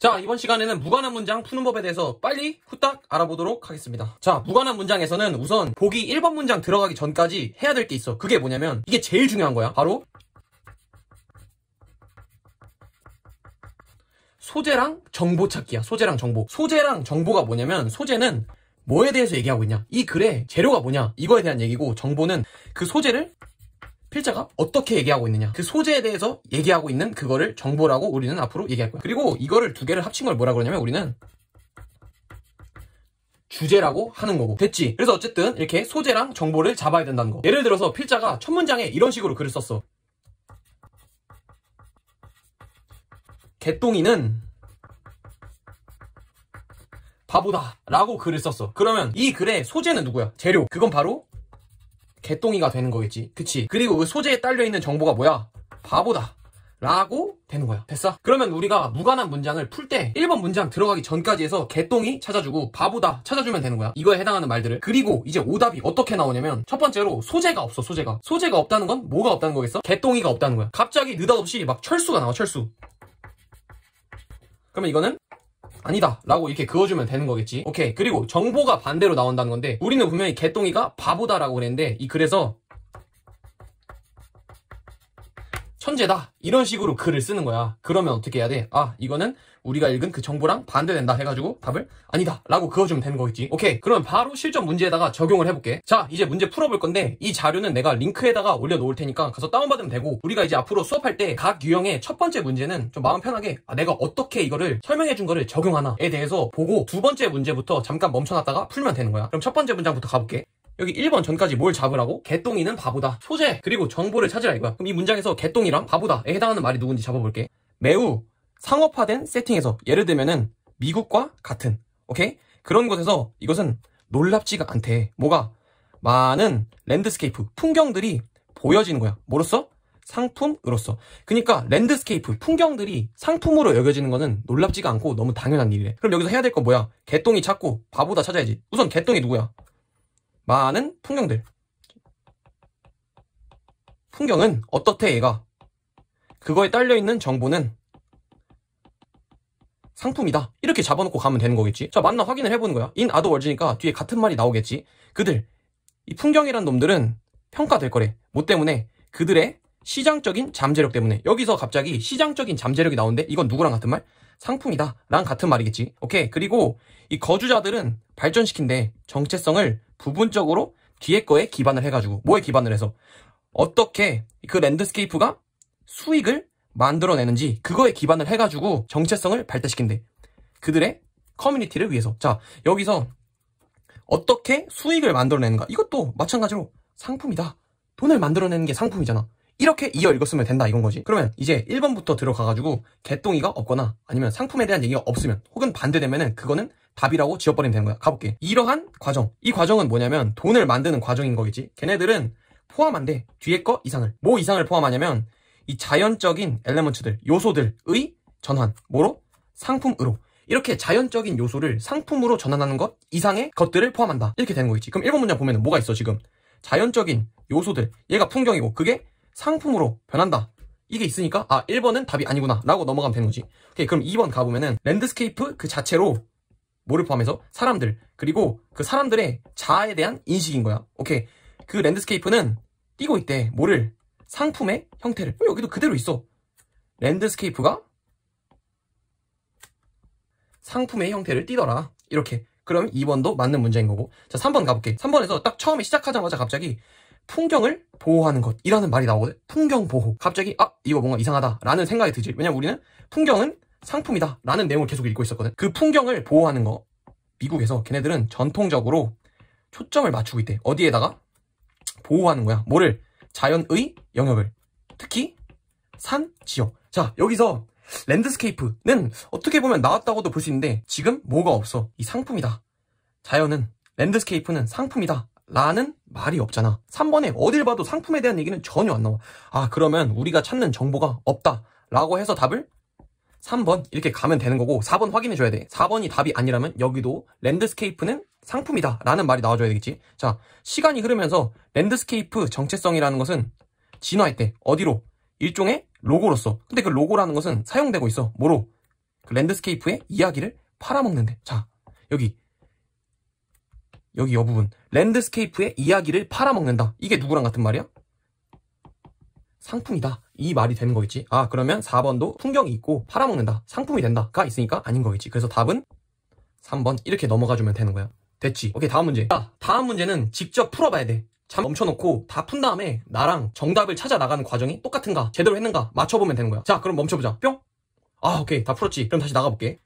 자 이번 시간에는 무관한 문장 푸는 법에 대해서 빨리 후딱 알아보도록 하겠습니다 자 무관한 문장에서는 우선 보기 1번 문장 들어가기 전까지 해야 될 게 있어 그게 뭐냐면 이게 제일 중요한 거야 바로 소재랑 정보 찾기야 소재랑 정보 소재랑 정보가 뭐냐면 소재는 뭐에 대해서 얘기하고 있냐 이 글의 재료가 뭐냐 이거에 대한 얘기고 정보는 그 소재를 필자가 어떻게 얘기하고 있느냐 그 소재에 대해서 얘기하고 있는 그거를 정보라고 우리는 앞으로 얘기할 거야 그리고 이거를 두 개를 합친 걸 뭐라 그러냐면 우리는 주제라고 하는 거고 됐지 그래서 어쨌든 이렇게 소재랑 정보를 잡아야 된다는 거 예를 들어서 필자가 첫 문장에 이런 식으로 글을 썼어 개똥이는 바보다 라고 글을 썼어 그러면 이 글의 소재는 누구야? 재료 그건 바로 개똥이가 되는 거겠지. 그치? 그리고 그 소재에 딸려있는 정보가 뭐야? 바보다. 라고 되는 거야. 됐어? 그러면 우리가 무관한 문장을 풀 때 1번 문장 들어가기 전까지 해서 개똥이 찾아주고 바보다 찾아주면 되는 거야. 이거에 해당하는 말들을. 그리고 이제 오답이 어떻게 나오냐면 첫 번째로 소재가 없어, 소재가. 소재가 없다는 건 뭐가 없다는 거겠어? 개똥이가 없다는 거야. 갑자기 느닷없이 막 철수가 나와, 철수. 그러면 이거는 아니다 라고 이렇게 그어주면 되는 거겠지 오케이 그리고 정보가 반대로 나온다는 건데 우리는 분명히 개똥이가 바보다 라고 그랬는데 이 그래서 천재다 이런 식으로 글을 쓰는 거야 그러면 어떻게 해야 돼? 아 이거는 우리가 읽은 그 정보랑 반대된다 해가지고 답을 아니다 라고 그어주면 되는 거겠지 오케이 그러면 바로 실전 문제에다가 적용을 해볼게 자 이제 문제 풀어볼 건데 이 자료는 내가 링크에다가 올려놓을 테니까 가서 다운받으면 되고 우리가 이제 앞으로 수업할 때 각 유형의 첫 번째 문제는 좀 마음 편하게 아, 내가 어떻게 이거를 설명해준 거를 적용하나에 대해서 보고 두 번째 문제부터 잠깐 멈춰놨다가 풀면 되는 거야 그럼 첫 번째 문장부터 가볼게 여기 1번 전까지 뭘 잡으라고? 개똥이는 바보다. 소재 그리고 정보를 찾으라 이거야. 그럼 이 문장에서 개똥이랑 바보다에 해당하는 말이 누군지 잡아볼게. 매우 상업화된 세팅에서 예를 들면은 미국과 같은 오케이 그런 곳에서 이것은 놀랍지가 않대. 뭐가 많은 랜드스케이프 풍경들이 보여지는 거야. 뭐로써? 상품으로써 그러니까 랜드스케이프, 풍경들이 상품으로 여겨지는 것은 놀랍지가 않고 너무 당연한 일이래. 그럼 여기서 해야 될 건 뭐야? 개똥이 찾고 바보다 찾아야지. 우선 개똥이 누구야? 많은 풍경들. 풍경은 어떻대 얘가? 그거에 딸려있는 정보는 상품이다. 이렇게 잡아놓고 가면 되는 거겠지. 자, 만나 확인을 해보는 거야. 인 아더 월즈니까 뒤에 같은 말이 나오겠지. 그들, 이 풍경이란 놈들은 평가될 거래. 뭐 때문에? 그들의 시장적인 잠재력 때문에. 여기서 갑자기 시장적인 잠재력이 나오는데 이건 누구랑 같은 말? 상품이다. 랑 같은 말이겠지. 오케이. 그리고 이 거주자들은 발전시킨대. 정체성을 부분적으로 뒤에 거에 기반을 해가지고 뭐에 기반을 해서 어떻게 그 랜드스케이프가 수익을 만들어내는지 그거에 기반을 해가지고 정체성을 발달시킨대 그들의 커뮤니티를 위해서 자 여기서 어떻게 수익을 만들어내는가 이것도 마찬가지로 상품이다 돈을 만들어내는 게 상품이잖아 이렇게 이어 읽었으면 된다 이건 거지 그러면 이제 1번부터 들어가가지고 개똥이가 없거나 아니면 상품에 대한 얘기가 없으면 혹은 반대되면은 그거는 답이라고 지어버리면 되는 거야. 가볼게. 이러한 과정. 이 과정은 뭐냐면 돈을 만드는 과정인 거겠지. 걔네들은 포함 한 돼. 뒤에 거 이상을. 뭐 이상을 포함하냐면 이 자연적인 엘레먼트들, 요소들의 전환. 뭐로? 상품으로. 이렇게 자연적인 요소를 상품으로 전환하는 것 이상의 것들을 포함한다. 이렇게 되는 거겠지. 그럼 1번 문장 보면 뭐가 있어, 지금? 자연적인 요소들. 얘가 풍경이고 그게 상품으로 변한다. 이게 있으니까 아 1번은 답이 아니구나 라고 넘어가면 되는 거지 오케이 그럼 2번 가보면은 랜드스케이프 그 자체로 뭐를 포함해서 사람들 그리고 그 사람들의 자아에 대한 인식인 거야. 오케이. 그 랜드스케이프는 뛰고 있대. 뭐를 상품의 형태를. 어, 여기도 그대로 있어. 랜드스케이프가 상품의 형태를 뛰더라 이렇게. 그럼 2번도 맞는 문제인 거고. 자, 3번 가볼게. 3번에서 딱 처음에 시작하자마자 갑자기 풍경을 보호하는 것이라는 말이 나오거든. 풍경 보호. 갑자기 아 이거 뭔가 이상하다라는 생각이 들지. 왜냐면 우리는 풍경은 상품이다 라는 내용을 계속 읽고 있었거든 그 풍경을 보호하는 거 미국에서 걔네들은 전통적으로 초점을 맞추고 있대 어디에다가 보호하는 거야 뭐를 자연의 영역을 특히 산 지역 자 여기서 랜드스케이프는 어떻게 보면 나왔다고도 볼 수 있는데 지금 뭐가 없어 이 상품이다 자연은 랜드스케이프는 상품이다 라는 말이 없잖아 3번에 어딜 봐도 상품에 대한 얘기는 전혀 안 나와 아 그러면 우리가 찾는 정보가 없다 라고 해서 답을 3번 이렇게 가면 되는 거고 4번 확인해 줘야 돼. 4번이 답이 아니라면 여기도 랜드스케이프는 상품이다 라는 말이 나와줘야 되겠지. 자 시간이 흐르면서 랜드스케이프 정체성이라는 것은 진화할때 어디로? 일종의 로고로서. 근데 그 로고라는 것은 사용되고 있어. 뭐로? 그 랜드스케이프의 이야기를 팔아먹는데. 자 여기 여기 여 부분 랜드스케이프의 이야기를 팔아먹는다. 이게 누구랑 같은 말이야? 상품이다. 이 말이 되는 거겠지. 아, 그러면 4번도 풍경이 있고 팔아먹는다, 상품이 된다가 있으니까 아닌 거겠지. 그래서 답은 3번 이렇게 넘어가주면 되는 거야. 됐지. 오케이, 다음 문제. 자, 다음 문제는 직접 풀어봐야 돼. 잠 멈춰놓고 다 푼 다음에 나랑 정답을 찾아 나가는 과정이 똑같은가, 제대로 했는가 맞춰보면 되는 거야. 자, 그럼 멈춰보자. 뿅. 아, 오케이. 다 풀었지. 그럼 다시 나가볼게.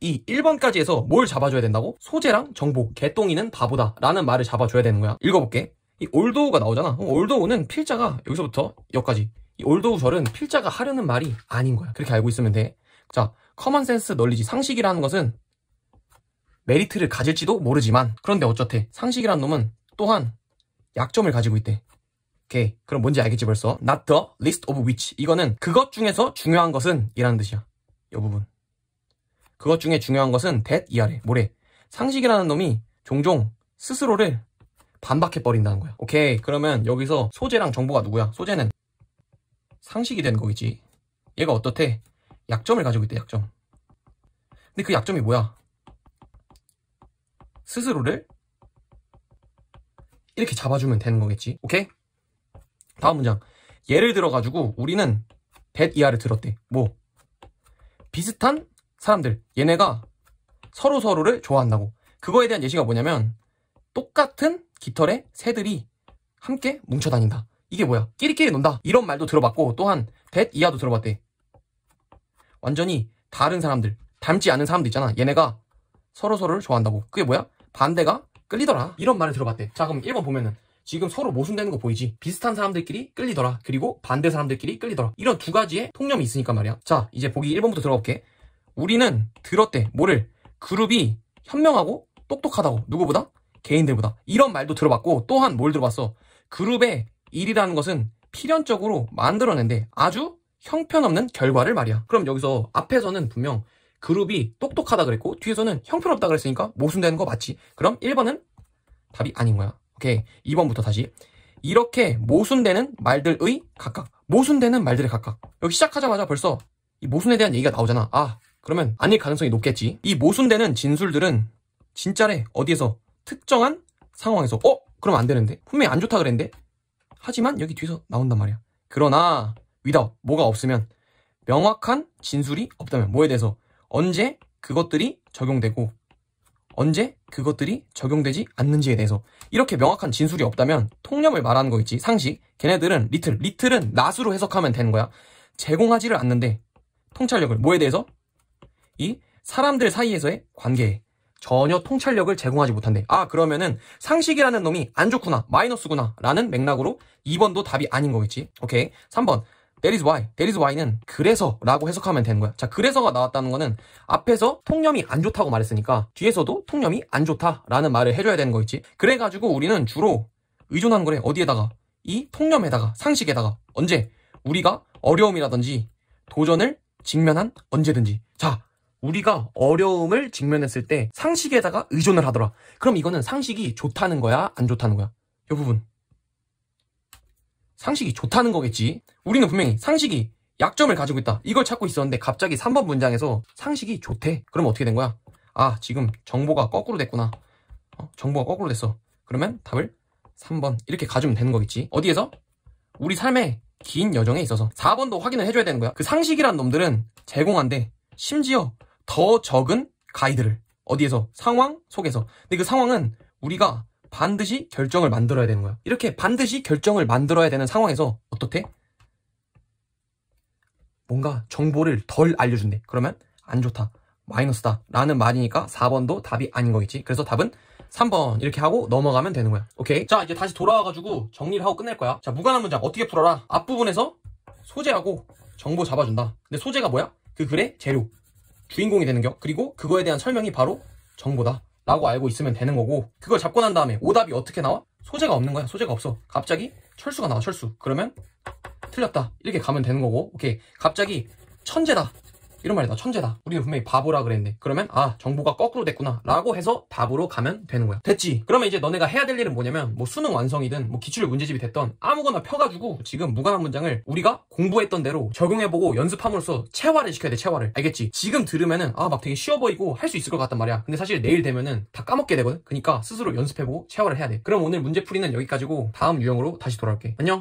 이 1번까지 해서 뭘 잡아줘야 된다고? 소재랑 정보, 개똥이는 바보다 라는 말을 잡아줘야 되는 거야. 읽어볼게. 이 올도우가 나오잖아. 올도우는 필자가 여기서부터 여기까지 올드우절은 필자가 하려는 말이 아닌 거야. 그렇게 알고 있으면 돼. 자, 커먼센스 널리지 상식이라는 것은 메리트를 가질지도 모르지만 그런데 어쩌대 상식이란 놈은 또한 약점을 가지고 있대. 오케이. 그럼 뭔지 알겠지 벌써. Not the least of which. 이거는 그것 중에서 중요한 것은 이라는 뜻이야. 이 부분. 그것 중에 중요한 것은 that 이하래. 뭐래. 상식이라는 놈이 종종 스스로를 반박해버린다는 거야. 오케이. 그러면 여기서 소재랑 정보가 누구야? 소재는 상식이 되는 거겠지. 얘가 어떻대? 약점을 가지고 있대, 약점. 근데 그 약점이 뭐야? 스스로를 이렇게 잡아주면 되는 거겠지. 오케이? 다음 문장. 예를 들어가지고 우리는 벳 이하를 들었대. 뭐? 비슷한 사람들. 얘네가 서로서로를 좋아한다고. 그거에 대한 예시가 뭐냐면 똑같은 깃털의 새들이 함께 뭉쳐다닌다. 이게 뭐야? 끼리끼리 논다. 이런 말도 들어봤고 또한 댓 이하도 들어봤대. 완전히 다른 사람들, 닮지 않은 사람들 있잖아. 얘네가 서로서로를 좋아한다고. 그게 뭐야? 반대가 끌리더라. 이런 말을 들어봤대. 자, 그럼 1번 보면은 지금 서로 모순되는 거 보이지? 비슷한 사람들끼리 끌리더라. 그리고 반대 사람들끼리 끌리더라. 이런 두 가지의 통념이 있으니까 말이야. 자, 이제 보기 1번부터 들어 볼게. 우리는 들었대. 뭐를? 그룹이 현명하고 똑똑하다고. 누구보다? 개인들보다. 이런 말도 들어봤고 또한 뭘 들어봤어? 그룹의 일이라는 것은 필연적으로 만들어낸데 아주 형편없는 결과를 말이야. 그럼 여기서 앞에서는 분명 그룹이 똑똑하다 그랬고 뒤에서는 형편없다 그랬으니까 모순되는 거 맞지? 그럼 1번은 답이 아닌 거야. 오케이. 2번부터 다시. 이렇게 모순되는 말들의 각각. 모순되는 말들의 각각. 여기 시작하자마자 벌써 이 모순에 대한 얘기가 나오잖아. 아, 그러면 아닐 가능성이 높겠지. 이 모순되는 진술들은 진짜래. 어디에서 특정한 상황에서 어? 그럼 안 되는데. 분명히 안 좋다 그랬는데. 하지만 여기 뒤에서 나온단 말이야. 그러나 위다 뭐가 없으면 명확한 진술이 없다면 뭐에 대해서 언제 그것들이 적용되고 언제 그것들이 적용되지 않는지에 대해서 이렇게 명확한 진술이 없다면 통념을 말하는 거겠지 상식 걔네들은 리틀 리틀은 낫으로 해석하면 되는 거야 제공하지를 않는데 통찰력을 뭐에 대해서 이 사람들 사이에서의 관계에 전혀 통찰력을 제공하지 못한대. 아, 그러면은 상식이라는 놈이 안 좋구나, 마이너스구나, 라는 맥락으로 2번도 답이 아닌 거겠지. 오케이. 3번. That is why. That is why는 그래서 라고 해석하면 되는 거야. 자, 그래서가 나왔다는 거는 앞에서 통념이 안 좋다고 말했으니까 뒤에서도 통념이 안 좋다라는 말을 해줘야 되는 거겠지. 그래가지고 우리는 주로 의존하는 거래. 어디에다가? 이 통념에다가, 상식에다가. 언제? 우리가 어려움이라든지 도전을 직면한 언제든지. 자, 우리가 어려움을 직면했을 때 상식에다가 의존을 하더라. 그럼 이거는 상식이 좋다는 거야? 안 좋다는 거야? 이 부분. 상식이 좋다는 거겠지. 우리는 분명히 상식이 약점을 가지고 있다. 이걸 찾고 있었는데 갑자기 3번 문장에서 상식이 좋대. 그럼 어떻게 된 거야? 아, 지금 정보가 거꾸로 됐구나. 어, 정보가 거꾸로 됐어. 그러면 답을 3번 이렇게 가주면 되는 거겠지. 어디에서? 우리 삶의 긴 여정에 있어서 4번도 확인을 해줘야 되는 거야. 그 상식이란 놈들은 제공한데 심지어 더 적은 가이드를 어디에서 상황 속에서 근데 그 상황은 우리가 반드시 결정을 만들어야 되는 거야 이렇게 반드시 결정을 만들어야 되는 상황에서 어떻대? 뭔가 정보를 덜 알려준대 그러면 안 좋다 마이너스다 라는 말이니까 4번도 답이 아닌 거겠지 그래서 답은 3번 이렇게 하고 넘어가면 되는 거야 오케이 자 이제 다시 돌아와가지고 정리를 하고 끝낼 거야 자 무관한 문장 어떻게 풀어라 앞부분에서 소재하고 정보 잡아준다 근데 소재가 뭐야? 그 글의 재료 주인공이 되는 격 그리고 그거에 대한 설명이 바로 정보다 라고 알고 있으면 되는 거고 그걸 잡고 난 다음에 오답이 어떻게 나와? 소재가 없는 거야 소재가 없어 갑자기 철수가 나와 철수 그러면 틀렸다 이렇게 가면 되는 거고 오케이 갑자기 천재다 이런 말이다 천재다 우리는 분명히 바보라 그랬네 그러면 아 정보가 거꾸로 됐구나 라고 해서 답으로 가면 되는 거야 됐지 그러면 이제 너네가 해야 될 일은 뭐냐면 뭐 수능 완성이든 뭐 기출 문제집이 됐던 아무거나 펴가지고 지금 무관한 문장을 우리가 공부했던 대로 적용해보고 연습함으로써 체화를 시켜야 돼 체화를 알겠지 지금 들으면은 아 막 되게 쉬워 보이고 할 수 있을 것 같단 말이야 근데 사실 내일 되면은 다 까먹게 되거든 그러니까 스스로 연습해보고 체화를 해야 돼 그럼 오늘 문제풀이는 여기까지고 다음 유형으로 다시 돌아올게 안녕